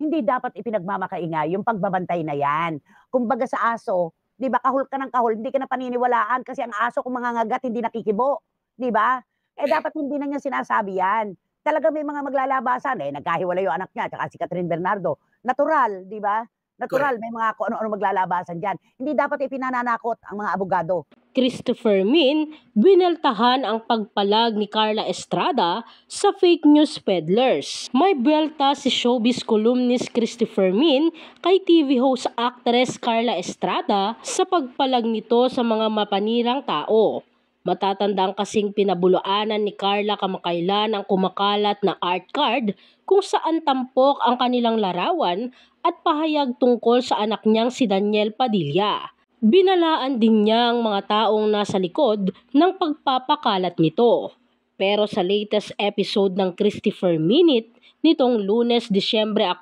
hindi dapat ipinagmamakaingay yung pagbabantay na yan. Kumbaga sa aso, 'di ba kahol ka ng kahol, hindi ka na paniniwalaan kasi ang aso kung mangangagat hindi nakikibo, 'di ba? Eh dapat hindi na niya sinasabi 'yan. Talaga may mga maglalabasan eh, nagkahiwalay yung anak niya at si Catherine Bernardo. Natural, 'di ba? Natural, Correct. may mga ano-ano maglalabasan diyan. Hindi dapat ipinananakot ang mga abogado. Christopher Min, bineltahan ang pagpalag ni Carla Estrada sa fake news peddlers. May belta si showbiz columnist Christopher Min kay TV host actress Carla Estrada sa pagpalag nito sa mga mapanirang tao. Matatandang kasing pinabuluanan ni Carla kamakailan ang kumakalat na art card kung saan tampok ang kanilang larawan at pahayag tungkol sa anak niyang si Daniel Padilla. Binalaan din niya ang mga taong nasa likod ng pagpapakalat nito. Pero sa latest episode ng Christopher Minute, Nitong lunes, Disyembre 4,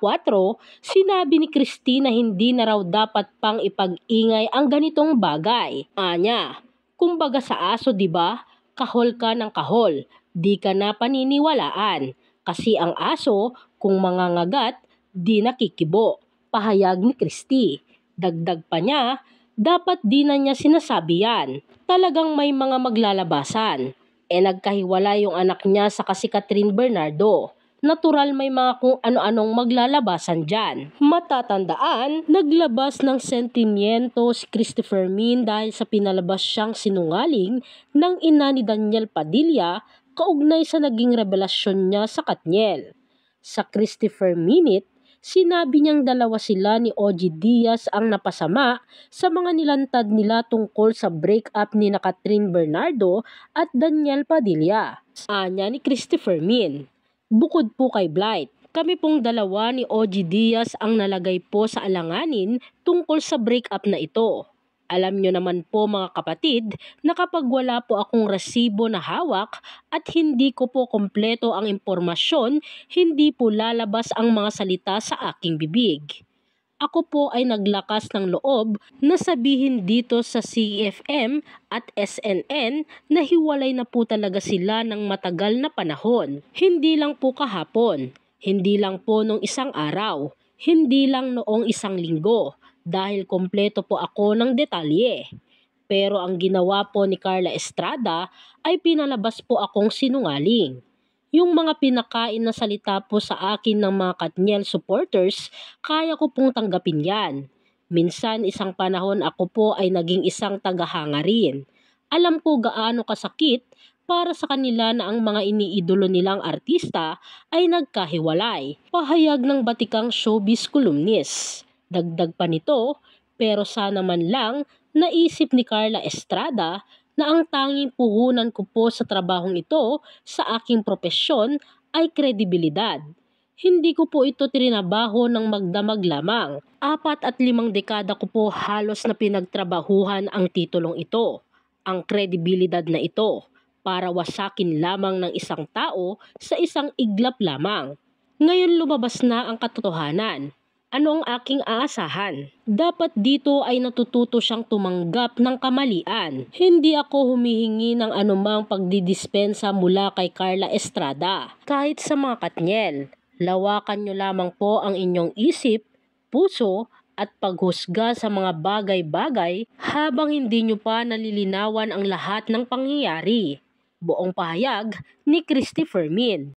sinabi ni Christine hindi na raw dapat pang ipag-ingay ang ganitong bagay. Anya, kumbaga sa aso 'di ba kahol ka ng kahol, di ka na paniniwalaan. Kasi ang aso, kung mangangagat, di nakikibo, pahayag ni Christie. Dagdag pa niya, dapat di na niya sinasabi yan. Talagang may mga maglalabasan. E nagkahiwala yung anak niya sa kasi Catherine Bernardo natural may mga kung ano-anong maglalabasan dyan. Matatandaan, naglabas ng sentimiento si Christopher Min dahil sa pinalabas siyang sinungaling ng ina ni Daniel Padilla kaugnay sa naging revelasyon niya sa Katniel. Sa Christopher Minute, sinabi niyang dalawa sila ni OG Diaz ang napasama sa mga nilantad nila tungkol sa breakup ni na Catherine Bernardo at Daniel Padilla. Anya ni Christopher Min. Bukod po kay Blight, kami pong dalawa ni OG Diaz ang nalagay po sa alanganin tungkol sa breakup na ito. Alam nyo naman po mga kapatid na kapag wala po akong resibo na hawak at hindi ko po kompleto ang impormasyon, hindi po lalabas ang mga salita sa aking bibig ako po ay naglakas ng loob na sabihin dito sa CFM at SNN na hiwalay na po talaga sila ng matagal na panahon. Hindi lang po kahapon, hindi lang po nung isang araw, hindi lang noong isang linggo, dahil kompleto po ako ng detalye. Pero ang ginawa po ni Carla Estrada ay pinalabas po akong sinungaling. Yung mga pinakain na salita po sa akin ng mga Katniel supporters, kaya ko pong tanggapin yan. Minsan isang panahon ako po ay naging isang tagahanga rin. Alam ko gaano kasakit para sa kanila na ang mga iniidolo nilang artista ay nagkahiwalay. Pahayag ng batikang showbiz columnist. Dagdag pa nito, pero sana man lang naisip ni Carla Estrada na ang tanging puhunan ko po sa trabahong ito sa aking propesyon ay kredibilidad. Hindi ko po ito trinabaho ng magdamag lamang. Apat at limang dekada ko po halos na pinagtrabahuhan ang titulong ito, ang kredibilidad na ito, para wasakin lamang ng isang tao sa isang iglap lamang. Ngayon lumabas na ang katotohanan ano ang aking aasahan. Dapat dito ay natututo siyang tumanggap ng kamalian. Hindi ako humihingi ng anumang pagdidispensa mula kay Carla Estrada, kahit sa mga katnyel. Lawakan nyo lamang po ang inyong isip, puso, at paghusga sa mga bagay-bagay habang hindi nyo pa nalilinawan ang lahat ng pangyayari. Buong pahayag ni Christopher Fermin.